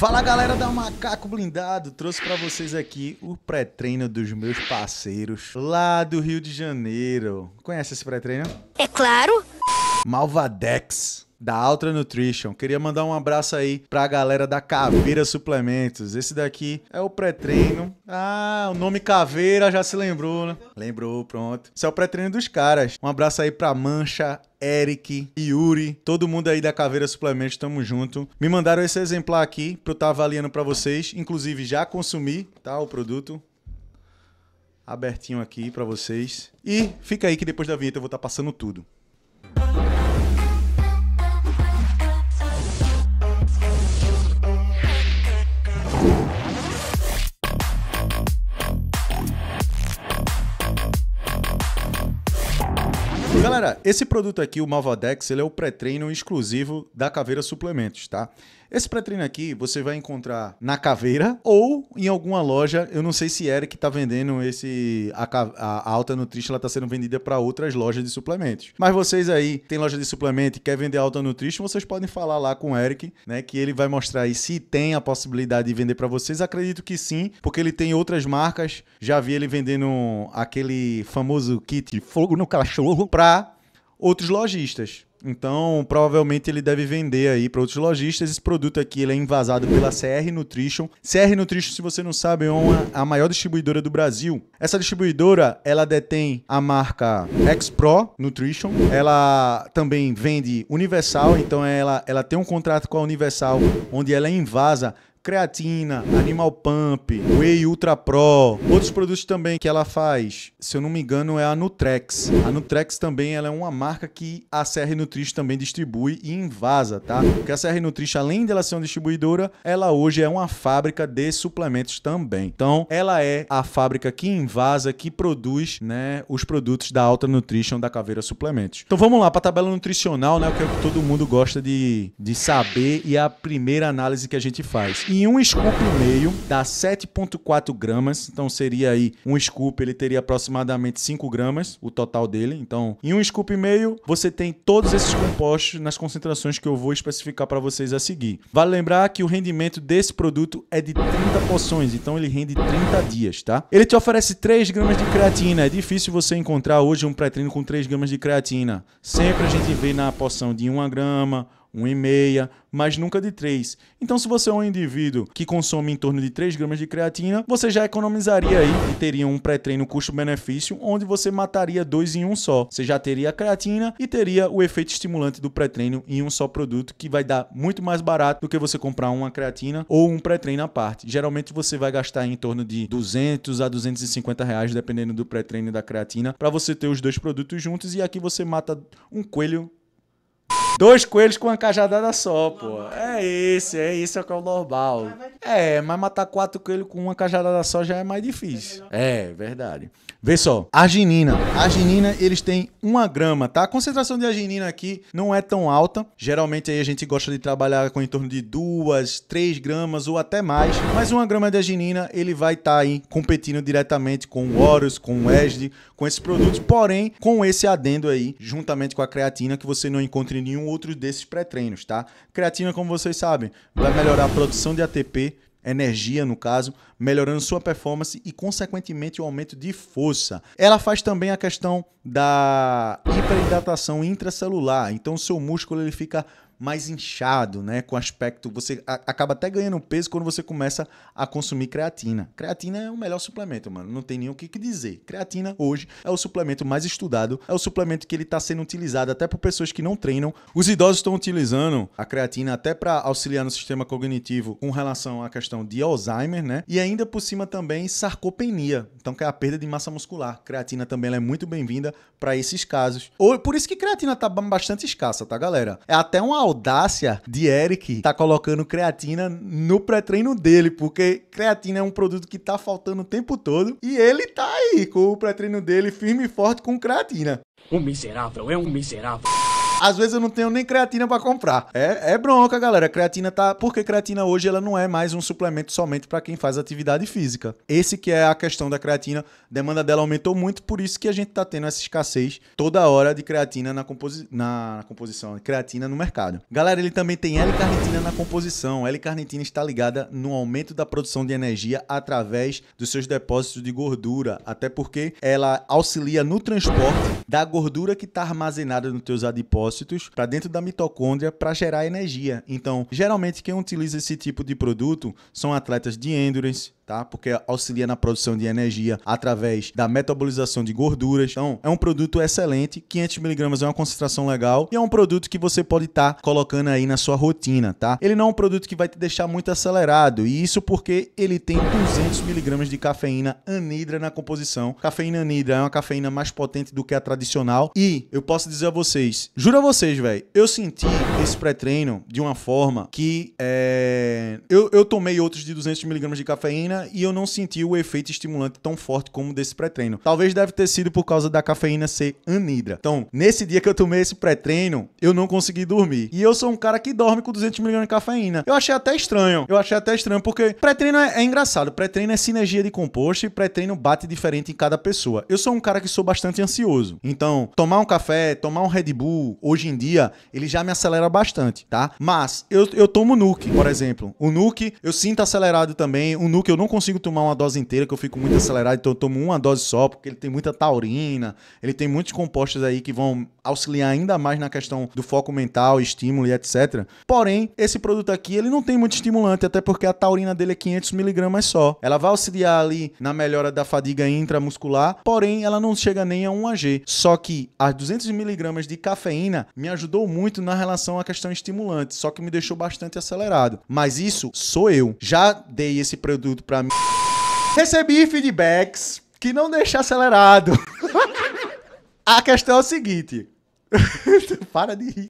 Fala galera da Macaco Blindado, trouxe para vocês aqui o pré-treino dos meus parceiros lá do Rio de Janeiro. Conhece esse pré-treino? É claro. Malvadex da Ultra Nutrition. Queria mandar um abraço aí pra galera da Caveira Suplementos. Esse daqui é o pré-treino. Ah, o nome Caveira já se lembrou, né? Lembrou, pronto. Esse é o pré-treino dos caras. Um abraço aí pra Mancha, Eric, Yuri, todo mundo aí da Caveira Suplementos, tamo junto. Me mandaram esse exemplar aqui pra eu estar tá avaliando pra vocês. Inclusive, já consumi, tá? O produto abertinho aqui pra vocês. E fica aí que depois da vinheta eu vou estar tá passando tudo. Galera, esse produto aqui, o Malvadex, ele é o pré-treino exclusivo da Caveira Suplementos, tá? Esse pré-treino aqui você vai encontrar na Caveira ou em alguma loja. Eu não sei se Eric tá vendendo esse. A, a, a Alta Nutrition ela tá sendo vendida para outras lojas de suplementos. Mas vocês aí, tem loja de suplemento e quer vender Alta Nutrition, vocês podem falar lá com o Eric, né? Que ele vai mostrar aí se tem a possibilidade de vender para vocês. Acredito que sim, porque ele tem outras marcas. Já vi ele vendendo aquele famoso kit fogo no cachorro pra outros lojistas. Então, provavelmente ele deve vender aí para outros lojistas. Esse produto aqui ele é envasado pela CR Nutrition. CR Nutrition, se você não sabe, é uma, a maior distribuidora do Brasil. Essa distribuidora, ela detém a marca X-Pro Nutrition. Ela também vende Universal, então ela, ela tem um contrato com a Universal onde ela envasa creatina, Animal Pump, Whey Ultra Pro, outros produtos também que ela faz, se eu não me engano, é a Nutrex. A Nutrex também ela é uma marca que a CR Nutrition também distribui e invasa, tá? Porque a CR Nutrition além dela ser uma distribuidora, ela hoje é uma fábrica de suplementos também. Então, ela é a fábrica que invasa, que produz, né, os produtos da Alta Nutrition da Caveira Suplementos. Então, vamos lá para a tabela nutricional, né, o é que todo mundo gosta de, de saber e é a primeira análise que a gente faz. E um scoop e meio dá 7,4 gramas. Então seria aí um scoop, ele teria aproximadamente 5 gramas, o total dele. Então, em um scoop e meio, você tem todos esses compostos nas concentrações que eu vou especificar para vocês a seguir. Vale lembrar que o rendimento desse produto é de 30 poções, então ele rende 30 dias, tá? Ele te oferece 3 gramas de creatina. É difícil você encontrar hoje um pré-treino com 3 gramas de creatina. Sempre a gente vê na poção de 1 grama, 1,5, mas nunca de 3. Então, se você é um indivíduo que consome em torno de 3 gramas de creatina, você já economizaria aí e teria um pré-treino custo-benefício onde você mataria dois em um só. Você já teria a creatina e teria o efeito estimulante do pré-treino em um só produto, que vai dar muito mais barato do que você comprar uma creatina ou um pré-treino à parte. Geralmente você vai gastar em torno de 200 a 250 reais, dependendo do pré-treino da creatina, para você ter os dois produtos juntos e aqui você mata um coelho Dois coelhos com uma cajadada só, pô. É esse, é isso é o que é o normal. É, mas matar quatro coelhos com uma cajadada só já é mais difícil. É, é, verdade. Vê só, arginina. Arginina, eles têm uma grama, tá? A concentração de arginina aqui não é tão alta. Geralmente aí a gente gosta de trabalhar com em torno de duas, três gramas ou até mais. Mas uma grama de arginina, ele vai estar tá aí competindo diretamente com o Oros, com o Wesley, com esses produtos. Porém, com esse adendo aí, juntamente com a creatina, que você não encontra em nenhum outros desses pré-treinos, tá? Creatina, como vocês sabem, vai melhorar a produção de ATP, energia no caso, melhorando sua performance e consequentemente o aumento de força. Ela faz também a questão da hiperidratação intracelular, então seu músculo ele fica mais inchado, né? Com aspecto. Você a, acaba até ganhando peso quando você começa a consumir creatina. Creatina é o melhor suplemento, mano. Não tem nem o que, que dizer. Creatina hoje é o suplemento mais estudado, é o suplemento que ele está sendo utilizado até por pessoas que não treinam. Os idosos estão utilizando a creatina até para auxiliar no sistema cognitivo com relação à questão de Alzheimer, né? E ainda por cima também sarcopenia, então que é a perda de massa muscular. Creatina também é muito bem-vinda para esses casos. Ou por isso que creatina tá bastante escassa, tá, galera? É até uma audácia de Eric tá colocando creatina no pré-treino dele, porque creatina é um produto que tá faltando o tempo todo e ele tá aí com o pré-treino dele firme e forte com creatina. O miserável é um miserável. Às vezes eu não tenho nem creatina para comprar. É, é bronca, galera. A creatina tá. Porque creatina hoje ela não é mais um suplemento somente para quem faz atividade física. Esse que é a questão da creatina. A demanda dela aumentou muito, por isso que a gente tá tendo essa escassez toda hora de creatina na, composi... na composição, creatina no mercado. Galera, ele também tem L-carnitina na composição. L-carnitina está ligada no aumento da produção de energia através dos seus depósitos de gordura, até porque ela auxilia no transporte da gordura que está armazenada nos teus adipósitos leucócitos para dentro da mitocôndria para gerar energia. Então, geralmente quem utiliza esse tipo de produto são atletas de endurance, tá? Porque auxilia na produção de energia através da metabolização de gorduras. Então, é um produto excelente, 500mg é uma concentração legal e é um produto que você pode estar tá colocando aí na sua rotina, tá? Ele não é um produto que vai te deixar muito acelerado, e isso porque ele tem 200mg de cafeína anidra na composição. Cafeína anidra é uma cafeína mais potente do que a tradicional e eu posso dizer a vocês, juro a vocês, velho, eu senti esse pré-treino de uma forma que é... eu, eu tomei outros de 200mg de cafeína e eu não senti o efeito estimulante tão forte como desse pré-treino. Talvez deve ter sido por causa da cafeína ser anidra. Então, nesse dia que eu tomei esse pré-treino, eu não consegui dormir. E eu sou um cara que dorme com 200mg de cafeína. Eu achei até estranho. Eu achei até estranho porque pré-treino é, é engraçado. Pré-treino é sinergia de composto e pré-treino bate diferente em cada pessoa. Eu sou um cara que sou bastante ansioso. Então, tomar um café, tomar um Red Bull, hoje em dia, ele já me acelera bastante, tá? Mas eu, eu tomo Nuke, por exemplo. O Nuke eu sinto acelerado também. O Nuke eu não consigo tomar uma dose inteira, que eu fico muito acelerado, então eu tomo uma dose só, porque ele tem muita taurina, ele tem muitos compostos aí que vão auxiliar ainda mais na questão do foco mental, estímulo e etc. Porém, esse produto aqui, ele não tem muito estimulante, até porque a taurina dele é 500 miligramas só. Ela vai auxiliar ali na melhora da fadiga intramuscular, porém, ela não chega nem a 1AG. Só que as 200 miligramas de cafeína me ajudou muito na relação à questão estimulante, só que me deixou bastante acelerado. Mas isso sou eu. Já dei esse produto pra mim. Recebi feedbacks que não deixa acelerado. A questão é o seguinte. para de rir,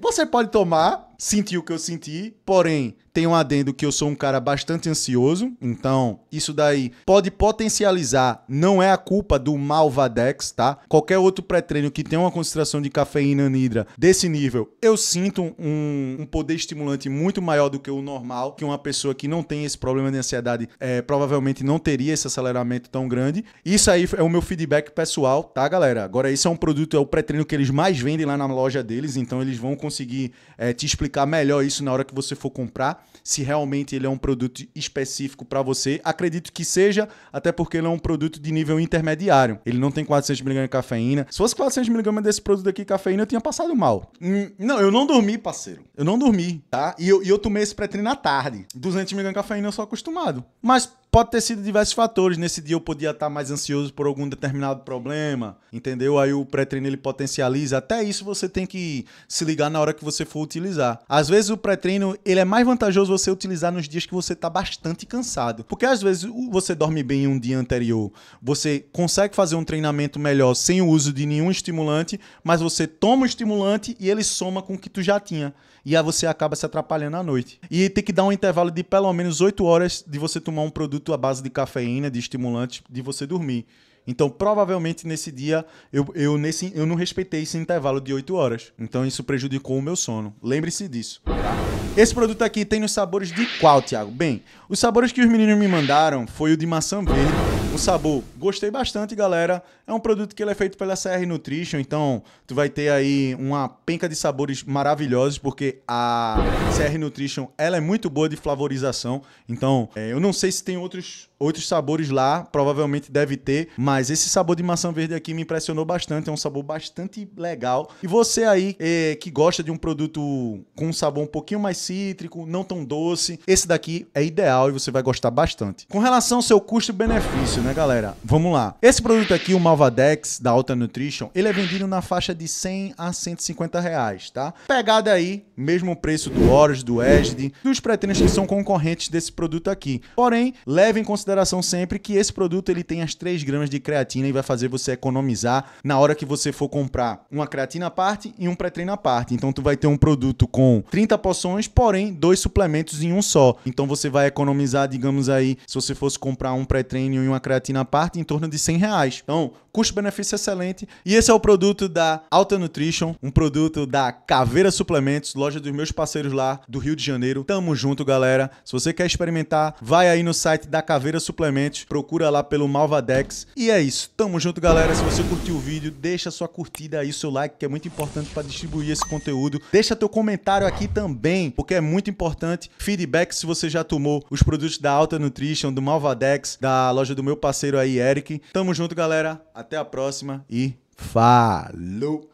Você pode tomar senti o que eu senti, porém, tem um adendo que eu sou um cara bastante ansioso, então isso daí pode potencializar, não é a culpa do Malvadex, tá? Qualquer outro pré-treino que tenha uma concentração de cafeína anidra desse nível, eu sinto um, um, poder estimulante muito maior do que o normal, que uma pessoa que não tem esse problema de ansiedade é, provavelmente não teria esse aceleramento tão grande. Isso aí é o meu feedback pessoal, tá, galera? Agora, esse é um produto, é o pré-treino que eles mais vendem lá na loja deles, então eles vão conseguir é, te explicar explicar melhor isso na hora que você for comprar, se realmente ele é um produto específico para você. Acredito que seja, até porque ele é um produto de nível intermediário. Ele não tem 400mg de cafeína. Se fosse 400mg desse produto aqui, cafeína, eu tinha passado mal. Hum, não, eu não dormi, parceiro. Eu não dormi, tá? E eu, e eu tomei esse pré-treino à tarde. 200mg de cafeína eu sou acostumado. Mas pode ter sido diversos fatores. Nesse dia eu podia estar mais ansioso por algum determinado problema, entendeu? Aí o pré-treino ele potencializa. Até isso você tem que se ligar na hora que você for utilizar. Às vezes o pré-treino ele é mais vantajoso você utilizar nos dias que você está bastante cansado, porque às vezes você dorme bem um dia anterior, você consegue fazer um treinamento melhor sem o uso de nenhum estimulante, mas você toma o estimulante e ele soma com o que tu já tinha e aí você acaba se atrapalhando à noite. E tem que dar um intervalo de pelo menos 8 horas de você tomar um produto à base de cafeína, de estimulante, de você dormir. Então, provavelmente nesse dia eu, eu, nesse, eu não respeitei esse intervalo de 8 horas. Então, isso prejudicou o meu sono. Lembre-se disso. Esse produto aqui tem os sabores de qual, Thiago? Bem, os sabores que os meninos me mandaram foi o de maçã verde o sabor. Gostei bastante, galera. É um produto que ele é feito pela CR Nutrition, então tu vai ter aí uma penca de sabores maravilhosos, porque a CR Nutrition ela é muito boa de flavorização. Então, é, eu não sei se tem outros outros sabores lá, provavelmente deve ter, mas esse sabor de maçã verde aqui me impressionou bastante, é um sabor bastante legal. E você aí é, que gosta de um produto com um sabor um pouquinho mais cítrico, não tão doce, esse daqui é ideal e você vai gostar bastante. Com relação ao seu custo-benefício, né, galera? Vamos lá. Esse produto aqui, o Malvadex da Alta Nutrition, ele é vendido na faixa de 100 a 150 reais, tá? Pegada aí, mesmo preço do Horus, do Esd, dos pré-treinos que são concorrentes desse produto aqui. Porém, leve em consideração sempre que esse produto ele tem as 3 gramas de creatina e vai fazer você economizar na hora que você for comprar uma creatina à parte e um pré-treino à parte. Então tu vai ter um produto com 30 poções, porém dois suplementos em um só. Então você vai economizar, digamos aí, se você fosse comprar um pré-treino e uma creatina creatina à parte em torno de 100 reais. Então, custo-benefício excelente. E esse é o produto da Alta Nutrition, um produto da Caveira Suplementos, loja dos meus parceiros lá do Rio de Janeiro. Tamo junto, galera. Se você quer experimentar, vai aí no site da Caveira Suplementos, procura lá pelo Malvadex. E é isso. Tamo junto, galera. Se você curtiu o vídeo, deixa sua curtida aí, seu like, que é muito importante para distribuir esse conteúdo. Deixa teu comentário aqui também, porque é muito importante. Feedback se você já tomou os produtos da Alta Nutrition, do Malvadex, da loja do meu parceiro aí, Eric. Tamo junto, galera. Até a próxima e falou!